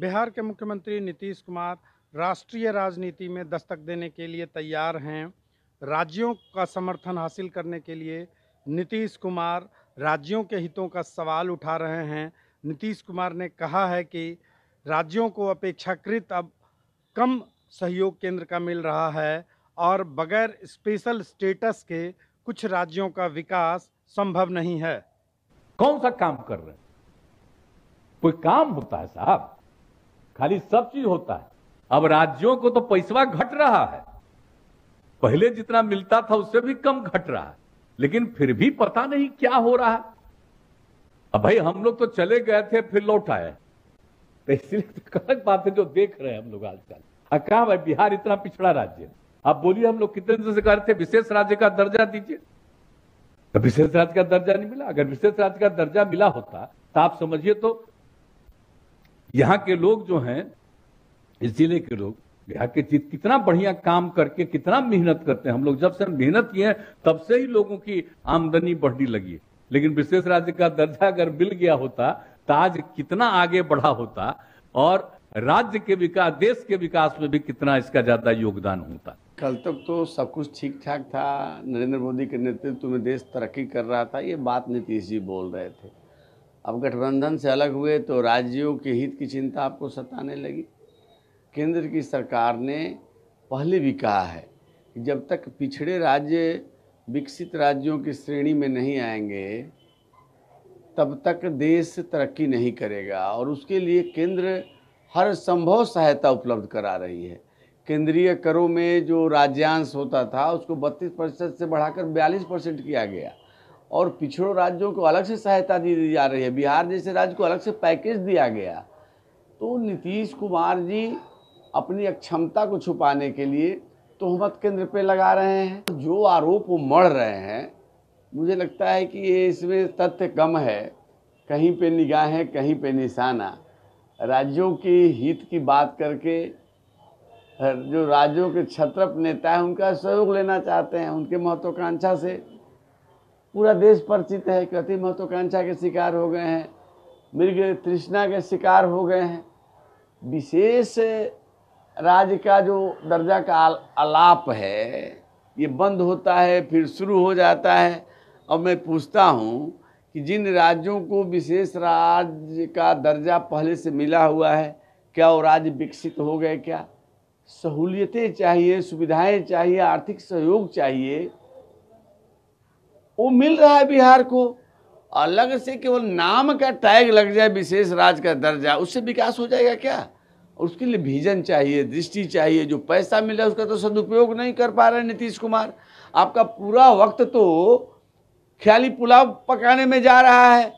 बिहार के मुख्यमंत्री नीतीश कुमार राष्ट्रीय राजनीति में दस्तक देने के लिए तैयार हैं राज्यों का समर्थन हासिल करने के लिए नीतीश कुमार राज्यों के हितों का सवाल उठा रहे हैं नीतीश कुमार ने कहा है कि राज्यों को अपेक्षाकृत अब कम सहयोग केंद्र का मिल रहा है और बगैर स्पेशल स्टेटस के कुछ राज्यों का विकास संभव नहीं है कौन सा काम कर रहे हैं कोई काम होता है साहब खाली सब चीज होता है अब राज्यों को तो पैसवा घट रहा है पहले जितना मिलता था उससे भी कम घट रहा है लेकिन फिर भी पता नहीं क्या हो रहा है अब भाई हम लोग तो चले गए थे फिर लौट आए तो इसलिए तो गलत बात है जो देख रहे हैं हम लोग आजकल अब हाँ, कहा भाई बिहार इतना पिछड़ा राज्य है आप बोलिए हम लोग कितने दिन से कह रहे थे विशेष राज्य का दर्जा दीजिए तो विशेष राज्य का दर्जा नहीं मिला अगर विशेष राज्य का दर्जा मिला होता तो आप समझिए तो यहाँ के लोग जो हैं इस जिले के लोग यहाँ के चीज कितना बढ़िया काम करके कितना मेहनत करते हैं हम लोग जब से मेहनत किए तब से ही लोगों की आमदनी बढ़ने लगी है लेकिन विशेष राज्य का दर्जा अगर मिल गया होता तो आज कितना आगे बढ़ा होता और राज्य के विकास देश के विकास में भी कितना इसका ज्यादा योगदान होता कल तक तो सब कुछ ठीक ठाक था नरेंद्र मोदी के नेतृत्व में देश तरक्की कर रहा था ये बात नीतीश जी बोल रहे थे अब गठबंधन से अलग हुए तो राज्यों के हित की चिंता आपको सताने लगी केंद्र की सरकार ने पहले भी कहा है कि जब तक पिछड़े राज्य विकसित राज्यों की श्रेणी में नहीं आएंगे तब तक देश तरक्की नहीं करेगा और उसके लिए केंद्र हर संभव सहायता उपलब्ध करा रही है केंद्रीय करों में जो राज्यांश होता था उसको 32 प्रतिशत से बढ़ाकर 42 परसेंट किया गया और पिछड़ों राज्यों को अलग से सहायता दी दी जा रही है बिहार जैसे राज्य को अलग से पैकेज दिया गया तो नीतीश कुमार जी अपनी अक्षमता को छुपाने के लिए तोहमत केंद्र पे लगा रहे हैं जो आरोप वो मढ़ रहे हैं मुझे लगता है कि ये इसमें तथ्य कम है कहीं पे निगाहें कहीं पे निशाना राज्यों के हित की बात करके जो राज्यों के छत्रप नेता हैं उनका सहयोग लेना चाहते हैं उनके महत्वाकांक्षा से पूरा देश परिचित है कि अति महत्वाकांक्षा के शिकार हो गए हैं मृग तृष्णा के शिकार हो गए हैं विशेष राज्य का जो दर्जा का आलाप है ये बंद होता है फिर शुरू हो जाता है और मैं पूछता हूँ कि जिन राज्यों को विशेष राज्य का दर्जा पहले से मिला हुआ है क्या वो राज्य विकसित हो गए क्या सहूलियतें चाहिए सुविधाएं चाहिए आर्थिक सहयोग चाहिए वो मिल रहा है बिहार को अलग से केवल नाम का टैग लग जाए विशेष राज का दर्जा उससे विकास हो जाएगा क्या उसके लिए विजन चाहिए दृष्टि चाहिए जो पैसा मिल रहा है उसका तो सदुपयोग नहीं कर पा रहे नीतीश कुमार आपका पूरा वक्त तो ख्याली पुलाव पकाने में जा रहा है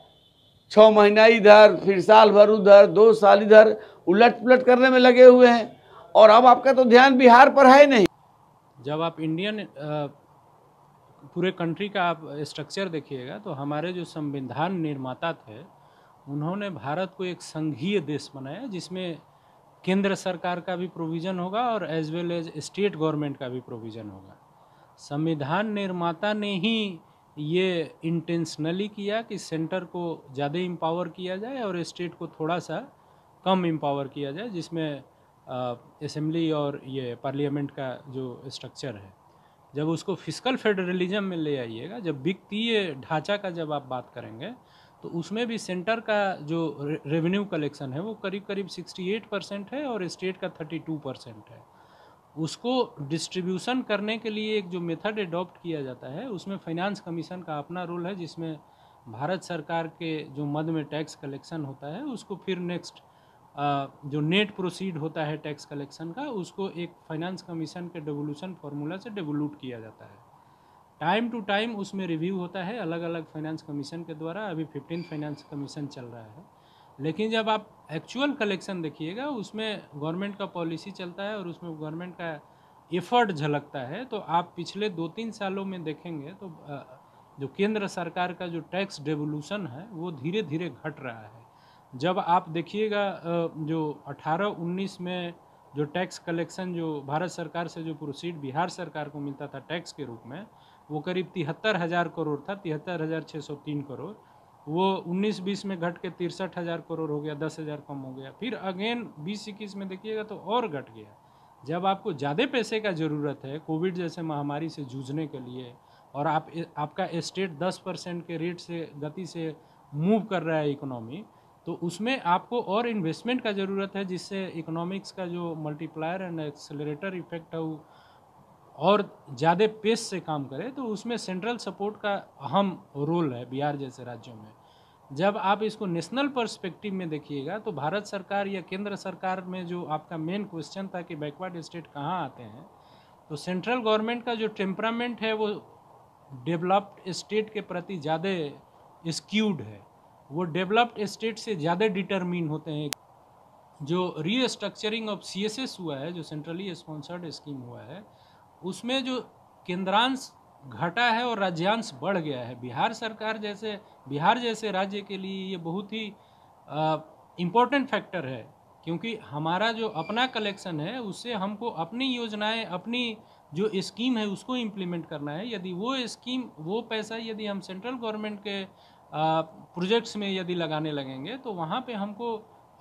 छः महीना इधर फिर साल भर उधर दो साल इधर उलट पुलट करने में लगे हुए हैं और अब आपका तो ध्यान बिहार पर है नहीं जब आप इंडियन पूरे कंट्री का आप स्ट्रक्चर देखिएगा तो हमारे जो संविधान निर्माता थे उन्होंने भारत को एक संघीय देश बनाया जिसमें केंद्र सरकार का भी प्रोविज़न होगा और as well as state government का भी प्रोविज़न होगा संविधान निर्माता ने ही ये इंटेंशनली किया कि सेंटर को ज़्यादा इम्पावर किया जाए और स्टेट को थोड़ा सा कम एम्पावर किया जाए जिसमें असेंबली और ये पार्लियामेंट का जो स्ट्रक्चर है जब उसको फिजिकल फेडरलिज्म में ले आइएगा जब वित्तीय ढांचा का जब आप बात करेंगे तो उसमें भी सेंटर का जो रेवेन्यू कलेक्शन है वो करीब करीब 68 परसेंट है और स्टेट का 32 परसेंट है उसको डिस्ट्रीब्यूशन करने के लिए एक जो मेथड एडॉप्ट किया जाता है उसमें फाइनेंस कमीशन का अपना रोल है जिसमें भारत सरकार के जो मद में टैक्स कलेक्शन होता है उसको फिर नेक्स्ट जो नेट प्रोसीड होता है टैक्स कलेक्शन का उसको एक फाइनेंस कमीशन के डेवोल्यूशन फार्मूला से डेवोल्यूट किया जाता है टाइम टू टाइम उसमें रिव्यू होता है अलग अलग फाइनेंस कमीशन के द्वारा अभी फिफ्टीन फाइनेंस कमीशन चल रहा है लेकिन जब आप एक्चुअल कलेक्शन देखिएगा उसमें गवर्नमेंट का पॉलिसी चलता है और उसमें गवर्नमेंट का एफर्ट झलकता है तो आप पिछले दो तीन सालों में देखेंगे तो जो केंद्र सरकार का जो टैक्स डेवोल्यूशन है वो धीरे धीरे घट रहा है जब आप देखिएगा जो 18-19 में जो टैक्स कलेक्शन जो भारत सरकार से जो प्रोसीड बिहार सरकार को मिलता था टैक्स के रूप में वो करीब तिहत्तर हज़ार करोड़ था तिहत्तर हज़ार छः सौ तीन करोड़ वो 19-20 में घट के तिरसठ हज़ार करोड़ हो गया दस हज़ार कम हो गया फिर अगेन बीस इक्कीस में देखिएगा तो और घट गया जब आपको ज़्यादा पैसे का ज़रूरत है कोविड जैसे महामारी से जूझने के लिए और आप आपका स्टेट दस परसेंट के रेट से गति से मूव कर रहा है इकोनॉमी तो उसमें आपको और इन्वेस्टमेंट का ज़रूरत है जिससे इकोनॉमिक्स का जो मल्टीप्लायर एंड एक्सेलरेटर इफेक्ट है वो और ज़्यादा पेस से काम करे तो उसमें सेंट्रल सपोर्ट का अहम रोल है बिहार जैसे राज्यों में जब आप इसको नेशनल पर्सपेक्टिव में देखिएगा तो भारत सरकार या केंद्र सरकार में जो आपका मेन क्वेश्चन था कि बैकवर्ड स्टेट कहाँ आते हैं तो सेंट्रल गवर्नमेंट का जो टेम्परामेंट है वो डेवलप्ड स्टेट के प्रति ज़्यादा स्क्यूड है वो डेवलप्ड स्टेट से ज़्यादा डिटरमिन होते हैं जो रीस्ट्रक्चरिंग ऑफ सी हुआ है जो सेंट्रली स्पॉन्सर्ड स्कीम हुआ है उसमें जो केंद्रांश घटा है और राज्यांश बढ़ गया है बिहार सरकार जैसे बिहार जैसे राज्य के लिए ये बहुत ही इम्पोर्टेंट फैक्टर है क्योंकि हमारा जो अपना कलेक्शन है उससे हमको अपनी योजनाएं अपनी जो स्कीम है उसको इम्प्लीमेंट करना है यदि वो स्कीम वो पैसा यदि हम सेंट्रल गवर्नमेंट के प्रोजेक्ट्स में यदि लगाने लगेंगे तो वहाँ पे हमको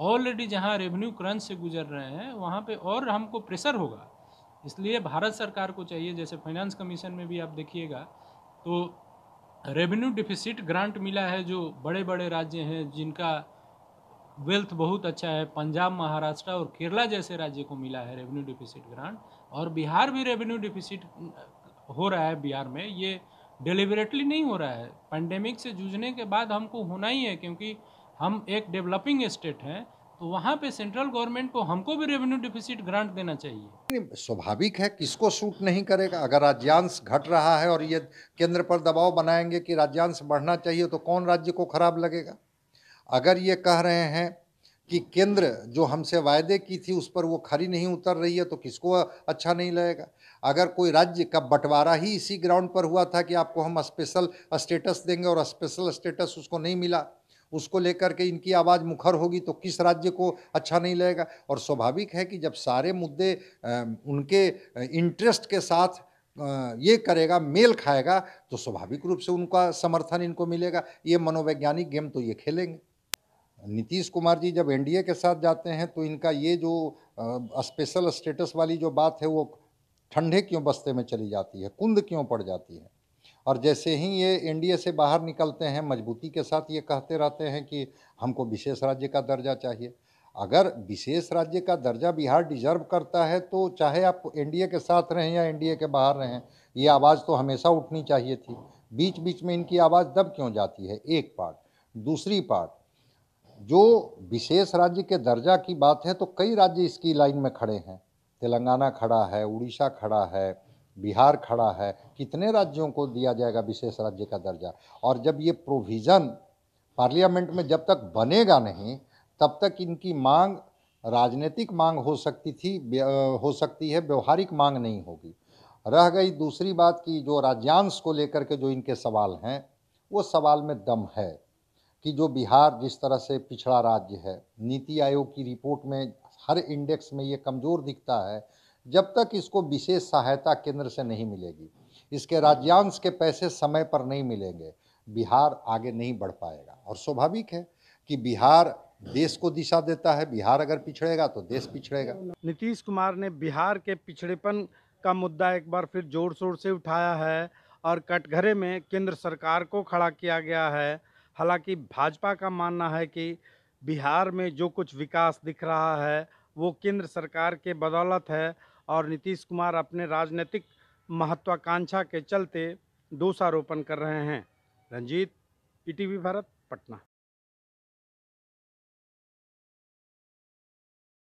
ऑलरेडी जहाँ रेवेन्यू क्रंच से गुजर रहे हैं वहाँ पे और हमको प्रेशर होगा इसलिए भारत सरकार को चाहिए जैसे फाइनेंस कमीशन में भी आप देखिएगा तो रेवेन्यू डिफिसिट ग्रांट मिला है जो बड़े बड़े राज्य हैं जिनका वेल्थ बहुत अच्छा है पंजाब महाराष्ट्र और केरला जैसे राज्य को मिला है रेवेन्यू डिफिसिट ग्रांट और बिहार भी रेवेन्यू डिफिसिट हो रहा है बिहार में ये डिलिबरेटली नहीं हो रहा है पेंडेमिक से जूझने के बाद हमको होना ही है क्योंकि हम एक डेवलपिंग स्टेट हैं तो वहाँ पे सेंट्रल गवर्नमेंट को हमको भी रेवेन्यू डिफिसिट ग्रांट देना चाहिए स्वाभाविक है किसको सूट नहीं करेगा अगर राज्यांश घट रहा है और ये केंद्र पर दबाव बनाएंगे कि राज्यांश बढ़ना चाहिए तो कौन राज्य को खराब लगेगा अगर ये कह रहे हैं कि केंद्र जो हमसे वायदे की थी उस पर वो खरी नहीं उतर रही है तो किसको अच्छा नहीं लगेगा अगर कोई राज्य का बंटवारा ही इसी ग्राउंड पर हुआ था कि आपको हम स्पेशल स्टेटस देंगे और स्पेशल स्टेटस उसको नहीं मिला उसको लेकर के इनकी आवाज़ मुखर होगी तो किस राज्य को अच्छा नहीं लगेगा और स्वाभाविक है कि जब सारे मुद्दे उनके इंटरेस्ट के साथ ये करेगा मेल खाएगा तो स्वाभाविक रूप से उनका समर्थन इनको मिलेगा ये मनोवैज्ञानिक गेम तो ये खेलेंगे नीतीश कुमार जी जब एनडीए के साथ जाते हैं तो इनका ये जो स्पेशल स्टेटस वाली जो बात है वो ठंडे क्यों बस्ते में चली जाती है कुंद क्यों पड़ जाती है और जैसे ही ये एनडीए से बाहर निकलते हैं मजबूती के साथ ये कहते रहते हैं कि हमको विशेष राज्य का दर्जा चाहिए अगर विशेष राज्य का दर्जा बिहार डिजर्व करता है तो चाहे आप एनडीए के साथ रहें या एनडीए के बाहर रहें ये आवाज़ तो हमेशा उठनी चाहिए थी बीच बीच में इनकी आवाज़ दब क्यों जाती है एक पार्ट दूसरी पार्ट जो विशेष राज्य के दर्जा की बात है तो कई राज्य इसकी लाइन में खड़े हैं तेलंगाना खड़ा है उड़ीसा खड़ा है बिहार खड़ा है कितने राज्यों को दिया जाएगा विशेष राज्य का दर्जा और जब ये प्रोविज़न पार्लियामेंट में जब तक बनेगा नहीं तब तक इनकी मांग राजनीतिक मांग हो सकती थी हो सकती है व्यवहारिक मांग नहीं होगी रह गई दूसरी बात कि जो राज्यांश को लेकर के जो इनके सवाल हैं वो सवाल में दम है कि जो बिहार जिस तरह से पिछड़ा राज्य है नीति आयोग की रिपोर्ट में हर इंडेक्स में ये कमज़ोर दिखता है जब तक इसको विशेष सहायता केंद्र से नहीं मिलेगी इसके राज्यांश के पैसे समय पर नहीं मिलेंगे बिहार आगे नहीं बढ़ पाएगा और स्वाभाविक है कि बिहार देश को दिशा देता है बिहार अगर पिछड़ेगा तो देश पिछड़ेगा नीतीश कुमार ने बिहार के पिछड़ेपन का मुद्दा एक बार फिर जोर शोर से उठाया है और कटघरे में केंद्र सरकार को खड़ा किया गया है हालांकि भाजपा का मानना है कि बिहार में जो कुछ विकास दिख रहा है वो केंद्र सरकार के बदौलत है और नीतीश कुमार अपने राजनीतिक महत्वाकांक्षा के चलते दोषारोपण कर रहे हैं रंजीत ई भारत पटना